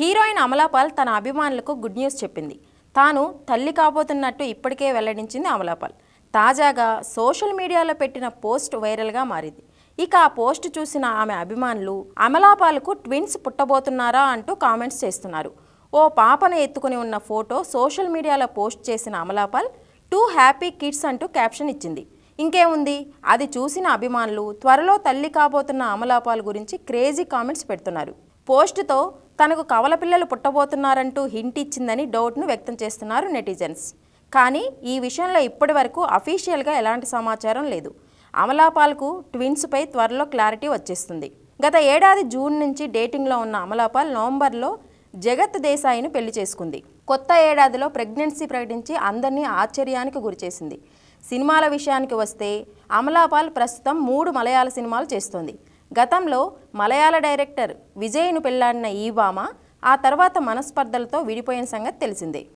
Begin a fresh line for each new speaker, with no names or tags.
heroine Amala Paul తన అభిమానులకు good news చెప్పింది తాను తల్లి కాబోతున్నట్టు ఇప్పటికే వెల్లడించింది అమలాపాల్ తాజాగా సోషల్ మీడియాలో పెట్టిన పోస్ట్ వైరల్గా మారింది ఇక ఆ పోస్ట్ చూసిన ఆమె అభిమానులు అమలాపాలకు ట్విన్స్ పుట్టబోతున్నారా అంటూ కామెంట్స్ చేస్తున్నారు ఓ పాపను ఎత్తుకుని ఉన్న ఫోటో సోషల్ మీడియాలో పోస్ట్ చేసిన అమలాపాల్ టూ హ్యాపీ కిడ్స్ అంటూ క్యాప్షన్ ఇచ్చింది ఇంకేముంది అది చూసిన అభిమానులు త్వరలో తల్లి కాబోతున్న అమలాపాల్ గురించి క్రేజీ కామెంట్స్ పెడుతున్నారు పోస్టుతో తనకు కవల పిల్లలు పుట్టబోతున్నారంటూ హింట్ ఇచ్చిందని డౌట్ను వ్యక్తం చేస్తున్నారు నెటిజన్స్ కానీ ఈ విషయంలో ఇప్పటి వరకు అఫీషియల్గా ఎలాంటి సమాచారం లేదు అమలాపాల్కు ట్విన్స్పై త్వరలో క్లారిటీ వచ్చేస్తుంది గత ఏడాది జూన్ నుంచి డేటింగ్లో ఉన్న అమలాపాల్ నవంబర్లో జగత్ దేశాయిని పెళ్లి చేసుకుంది కొత్త ఏడాదిలో ప్రెగ్నెన్సీ ప్రకటించి అందరినీ ఆశ్చర్యానికి గురిచేసింది సినిమాల విషయానికి వస్తే అమలాపాల్ ప్రస్తుతం మూడు మలయాళ సినిమాలు చేస్తోంది గతంలో మలయాళ డైరెక్టర్ విజయ్ను పెళ్లాడిన ఈ భామ ఆ తర్వాత మనస్పర్ధలతో విడిపోయిన సంగతి తెలిసిందే